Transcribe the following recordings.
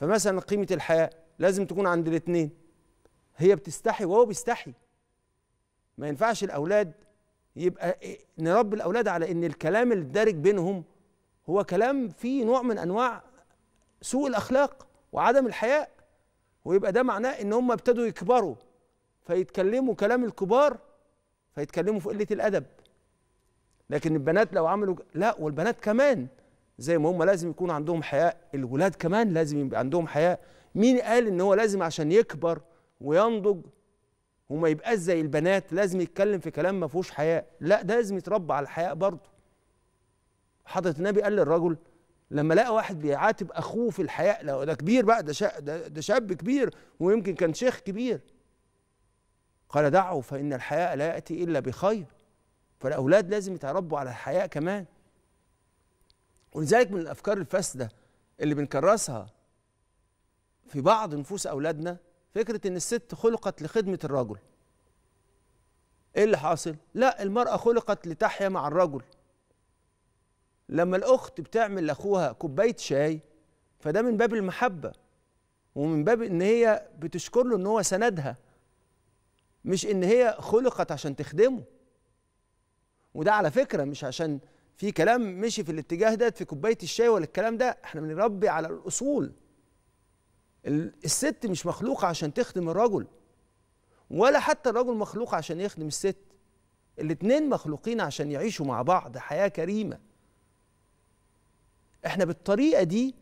فمثلا قيمة الحياة لازم تكون عند الاثنين هي بتستحي وهو بيستحي ما ينفعش الأولاد يبقى إيه، نربي الأولاد على إن الكلام الدارج بينهم هو كلام فيه نوع من أنواع سوء الأخلاق وعدم الحياء ويبقى ده معناه إن هم ابتدوا يكبروا فيتكلموا كلام الكبار فيتكلموا في قلة الأدب لكن البنات لو عملوا لا والبنات كمان زي ما هم لازم يكون عندهم حياء الولاد كمان لازم يبقى عندهم حياء مين قال ان هو لازم عشان يكبر وينضج وما يبقاش زي البنات لازم يتكلم في كلام ما فيهوش حياء لا ده لازم يتربى على الحياء برضه حضرة النبي قال للرجل لما لقى واحد بيعاتب اخوه في الحياء لو ده كبير بقى ده ده شاب كبير ويمكن كان شيخ كبير قال دعه فان الحياء لا ياتي الا بخير فالاولاد لازم يتربوا على الحياء كمان ولذلك من الافكار الفاسده اللي بنكرسها في بعض نفوس اولادنا فكره ان الست خلقت لخدمه الرجل ايه اللي حاصل لا المراه خلقت لتحيا مع الرجل لما الاخت بتعمل لاخوها كوبايه شاي فده من باب المحبه ومن باب ان هي بتشكر له ان هو سندها مش ان هي خلقت عشان تخدمه وده على فكره مش عشان في كلام مشي في الاتجاه ده في كوبايه الشاي ولا الكلام ده احنا بنربي على الاصول الست مش مخلوقه عشان تخدم الرجل ولا حتى الرجل مخلوق عشان يخدم الست الاتنين مخلوقين عشان يعيشوا مع بعض حياه كريمه احنا بالطريقه دي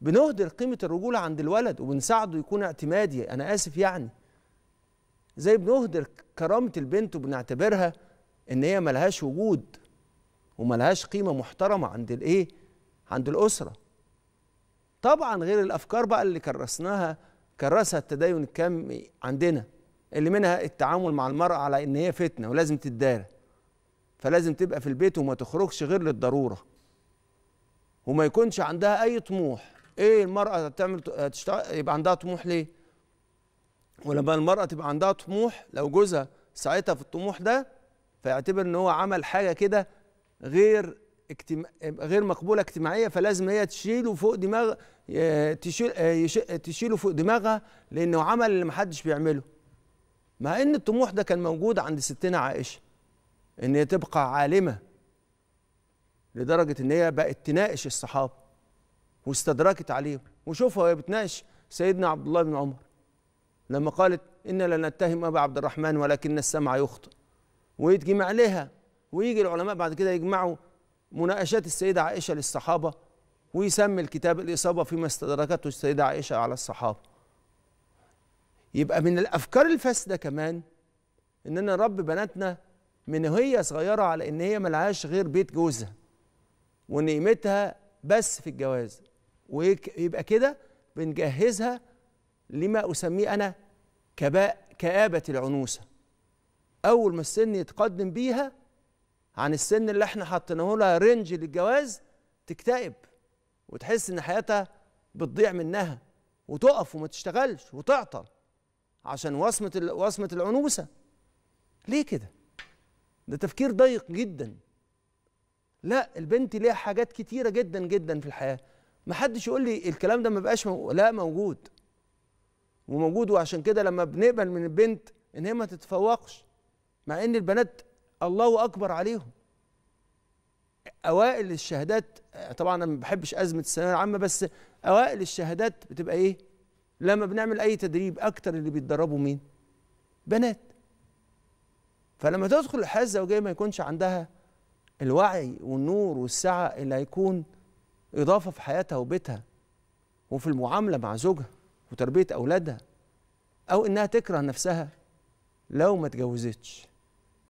بنهدر قيمه الرجوله عند الولد وبنساعده يكون اعتمادي انا اسف يعني زي بنهدر كرامه البنت وبنعتبرها ان هي ملهاش وجود وملهاش قيمه محترمه عند الايه عند الاسره طبعا غير الافكار بقى اللي كرسناها كرسها التدين الكمي عندنا اللي منها التعامل مع المراه على ان هي فتنه ولازم تتدارى فلازم تبقى في البيت وما تخرجش غير للضروره وما يكونش عندها اي طموح ايه المراه تعمل هتشتغل يبقى عندها طموح ليه ولما المراه تبقى عندها طموح لو جوزها ساعتها في الطموح ده فيعتبر ان هو عمل حاجه كده غير اجتماع غير مقبوله اجتماعيه فلازم هي تشيله فوق دماغ آه، تشيل آه، تشيله فوق دماغها لانه عمل اللي محدش بيعمله مع ان الطموح ده كان موجود عند ستنا عائشه ان هي تبقى عالمه لدرجه ان هي بقت تناقش الصحابه واستدركت عليهم وشوفها وهي بتناقش سيدنا عبد الله بن عمر لما قالت إنا لا نتهم أبا عبد الرحمن ولكن السمع يخطئ ويتجمع لها ويجي العلماء بعد كده يجمعوا مناقشات السيدة عائشة للصحابة ويسمي الكتاب الإصابة فيما استدركته السيدة عائشة على الصحابة يبقى من الأفكار الفاسدة كمان إننا رب بناتنا من وهي صغيرة على إن هي ملعاش غير بيت جوزها وإن قيمتها بس في الجواز ويبقى كده بنجهزها لما أسميه أنا كباء كآبة العنوسة أول ما السن يتقدم بيها عن السن اللي احنا حطيناه لها رينج للجواز تكتئب وتحس ان حياتها بتضيع منها وتقف وما تشتغلش وتعطل عشان وصمة وصمة العنوسة ليه كده؟ ده تفكير ضيق جدا لا البنت ليها حاجات كتيرة جدا جدا في الحياة ما حدش يقول لي الكلام ده ما بقاش مو... لا موجود وموجود وعشان كده لما بنقبل من البنت ان هي ما تتفوقش مع ان البنات الله اكبر عليهم اوائل الشهادات طبعا انا ما بحبش ازمه الثانويه العامه بس اوائل الشهادات بتبقى ايه لما بنعمل اي تدريب اكتر اللي بيتدربوا مين بنات فلما تدخل الحياه الزوجيه ما يكونش عندها الوعي والنور والسعه اللي هيكون اضافه في حياتها وبيتها وفي المعامله مع زوجها وتربيه اولادها او انها تكره نفسها لو ما اتجوزتش